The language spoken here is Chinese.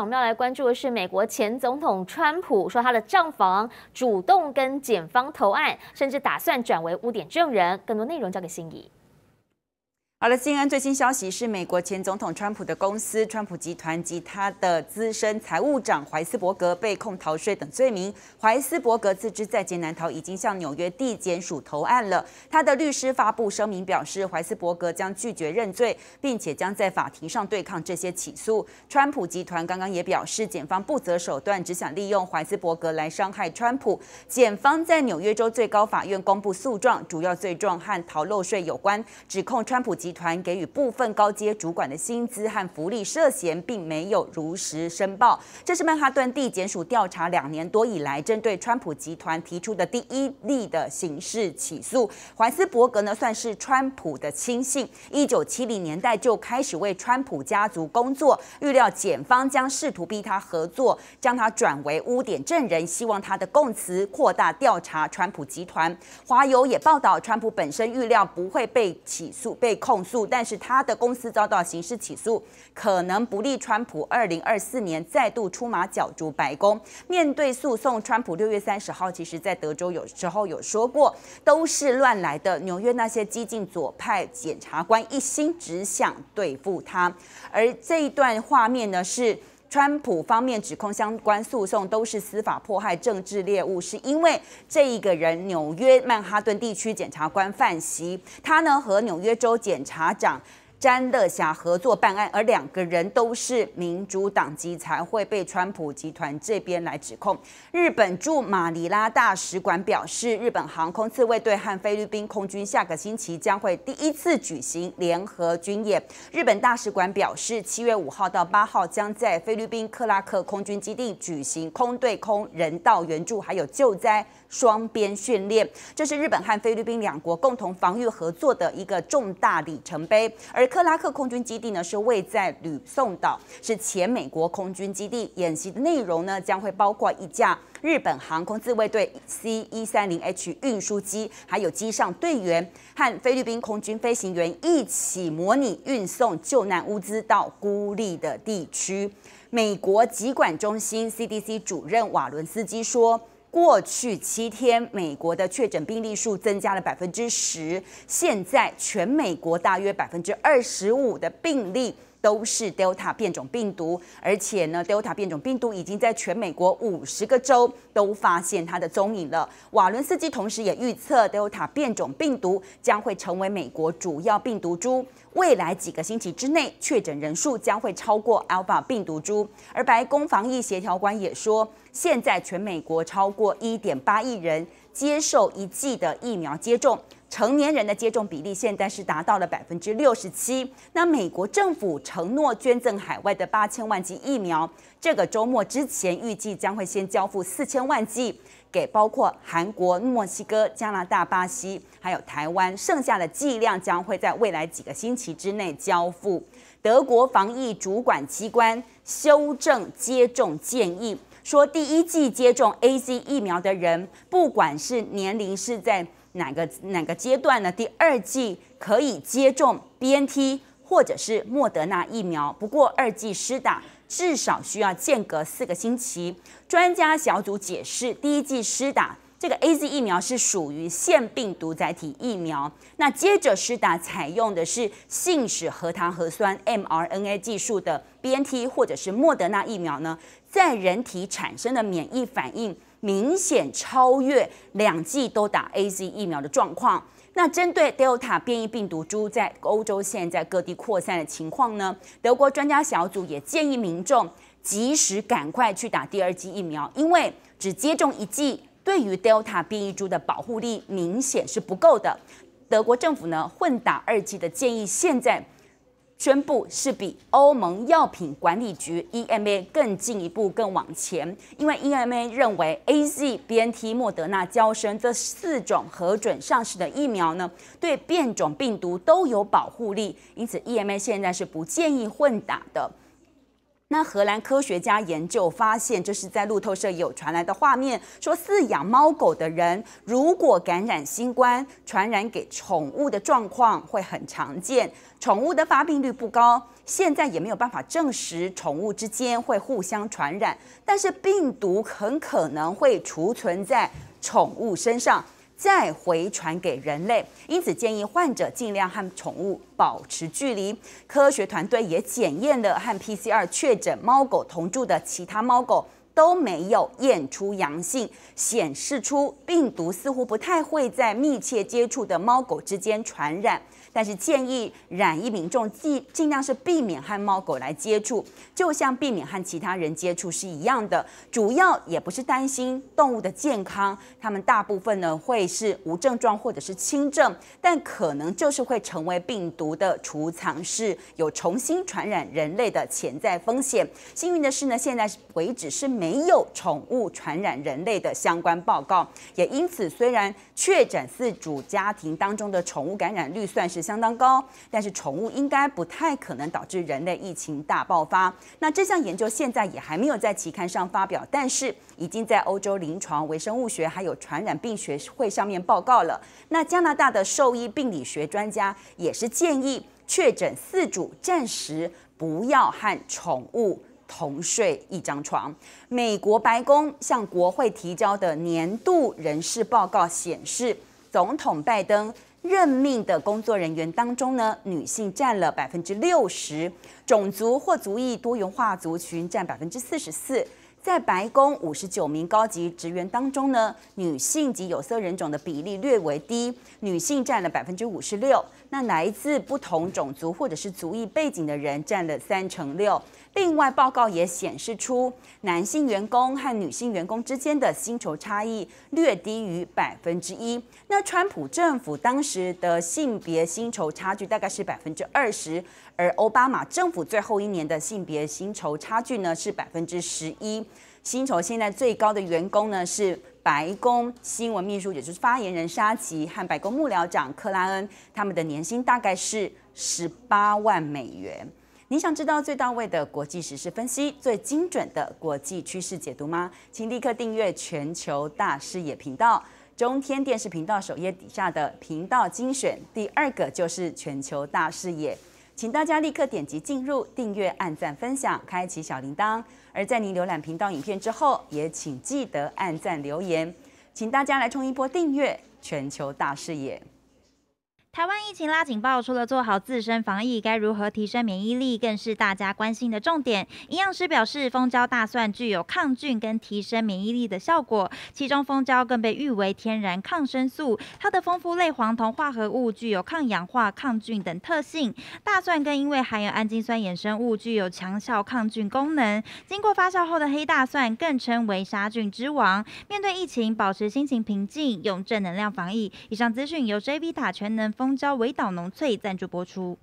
我们要来关注的是，美国前总统川普说他的账房主动跟检方投案，甚至打算转为污点证人。更多内容交给心仪。好了，新最新消息是，美国前总统川普的公司川普集团及他的资深财务长怀斯伯格被控逃税等罪名。怀斯伯格自知在劫难逃，已经向纽约地检署投案了。他的律师发布声明表示，怀斯伯格将拒绝认罪，并且将在法庭上对抗这些起诉。川普集团刚刚也表示，检方不择手段，只想利用怀斯伯格来伤害川普。检方在纽约州最高法院公布诉状，主要罪状和逃漏税有关，指控川普集集团给予部分高阶主管的薪资和福利涉嫌并没有如实申报，这是曼哈顿地检署调查两年多以来，针对川普集团提出的第一例的刑事起诉。怀斯伯格呢算是川普的亲信，一九七零年代就开始为川普家族工作。预料检方将试图逼他合作，将他转为污点证人，希望他的供词扩大调查川普集团。华邮也报道，川普本身预料不会被起诉、被控。诉，但是他的公司遭到刑事起诉，可能不利川普二零二四年再度出马角逐白宫。面对诉讼，川普六月三十号其实，在德州有时候有说过，都是乱来的。纽约那些激进左派检察官一心只想对付他，而这一段画面呢是。川普方面指控相关诉讼都是司法迫害政治猎物，是因为这一个人——纽约曼哈顿地区检察官范西。他呢和纽约州检察长。詹乐霞合作办案，而两个人都是民主党籍，才会被川普集团这边来指控。日本驻马尼拉大使馆表示，日本航空自卫队和菲律宾空军下个星期将会第一次举行联合军演。日本大使馆表示，七月五号到八号将在菲律宾克拉克空军基地举行空对空、人道援助还有救灾双边训练，这是日本和菲律宾两国共同防御合作的一个重大里程碑，而。克拉克空军基地呢是位在吕宋岛，是前美国空军基地。演习的内容呢将会包括一架日本航空自卫队 C 一三零 H 运输机，还有机上队员和菲律宾空军飞行员一起模拟运送救难物资到孤立的地区。美国疾管中心 CDC 主任瓦伦斯基说。过去七天，美国的确诊病例数增加了百分之十。现在，全美国大约百分之二十五的病例。都是 Delta 变种病毒，而且呢，Delta 变种病毒已经在全美国五十个州都发现它的踪影了。瓦伦斯基同时也预测，Delta 变种病毒将会成为美国主要病毒株，未来几个星期之内，确诊人数将会超过 Alpha 病毒株。而白宫防疫协调官也说，现在全美国超过一点八亿人接受一剂的疫苗接种。成年人的接种比例现在是达到了百分之六十七。那美国政府承诺捐赠海外的八千万剂疫苗，这个周末之前预计将会先交付四千万剂给包括韩国、墨西哥、加拿大、巴西，还有台湾，剩下的剂量将会在未来几个星期之内交付。德国防疫主管机关修正接种建议，说第一剂接种 A C 疫苗的人，不管是年龄是在。哪个哪个阶段呢？第二剂可以接种 B N T 或者是莫德纳疫苗。不过，二剂施打至少需要间隔四个星期。专家小组解释，第一剂施打这个 A Z 疫苗是属于腺病毒载体疫苗。那接着施打采用的是信使核糖核酸 m R N A 技术的 B N T 或者是莫德纳疫苗呢，在人体产生的免疫反应。明显超越两剂都打 A Z 疫苗的状况。那针对 Delta 变异病毒株在欧洲现在各地扩散的情况呢？德国专家小组也建议民众及时赶快去打第二剂疫苗，因为只接种一剂对于 Delta 变异株的保护力明显是不够的。德国政府呢，混打二剂的建议现在。宣布是比欧盟药品管理局 EMA 更进一步、更往前，因为 EMA 认为 AZ、BNT、莫德纳、交生这四种核准上市的疫苗呢，对变种病毒都有保护力，因此 EMA 现在是不建议混打的。那荷兰科学家研究发现，这是在路透社有传来的画面，说饲养猫狗的人如果感染新冠，传染给宠物的状况会很常见。宠物的发病率不高，现在也没有办法证实宠物之间会互相传染，但是病毒很可能会储存在宠物身上。再回传给人类，因此建议患者尽量和宠物保持距离。科学团队也检验了和 PCR 确诊猫狗同住的其他猫狗，都没有验出阳性，显示出病毒似乎不太会在密切接触的猫狗之间传染。但是建议染疫民众尽尽量是避免和猫狗来接触，就像避免和其他人接触是一样的。主要也不是担心动物的健康，它们大部分呢会是无症状或者是轻症，但可能就是会成为病毒的储藏室，有重新传染人类的潜在风险。幸运的是呢，现在为止是没有宠物传染人类的相关报告。也因此，虽然确诊四主家庭当中的宠物感染率算是。相当高，但是宠物应该不太可能导致人类疫情大爆发。那这项研究现在也还没有在期刊上发表，但是已经在欧洲临床微生物学还有传染病学会上面报告了。那加拿大的兽医病理学专家也是建议确诊四主暂时不要和宠物同睡一张床。美国白宫向国会提交的年度人事报告显示，总统拜登。任命的工作人员当中呢，女性占了百分之六十，种族或族裔多元化族群占百分之四十四。在白宫五十九名高级职员当中呢，女性及有色人种的比例略为低，女性占了百分之五十六。那来自不同种族或者是族裔背景的人占了三成六。另外，报告也显示出男性员工和女性员工之间的薪酬差异略低于百分之一。那川普政府当时的性别薪酬差距大概是百分之二十，而奥巴马政府最后一年的性别薪酬差距呢是百分之十一。薪酬现在最高的员工呢是。白宫新闻秘书，也就是发言人沙奇和白宫幕僚长克拉恩，他们的年薪大概是十八万美元。你想知道最到位的国际时事分析、最精准的国际趋势解读吗？请立刻订阅《全球大视野》频道，中天电视频道首页底下的频道精选第二个就是《全球大视野》。请大家立刻点击进入，订阅、按赞、分享，开启小铃铛。而在您浏览频道影片之后，也请记得按赞留言。请大家来冲一波订阅，全球大视野。台湾疫情拉警报，除了做好自身防疫，该如何提升免疫力，更是大家关心的重点。营养师表示，蜂胶、大蒜具有抗菌跟提升免疫力的效果。其中，蜂胶更被誉为天然抗生素，它的丰富类黄酮化合物具有抗氧化、抗菌等特性。大蒜更因为含有氨基酸衍生物，具有强效抗菌功能。经过发酵后的黑大蒜，更称为杀菌之王。面对疫情，保持心情平静，用正能量防疫。以上资讯由 J B 打全能。蜂胶尾岛农翠赞助播出。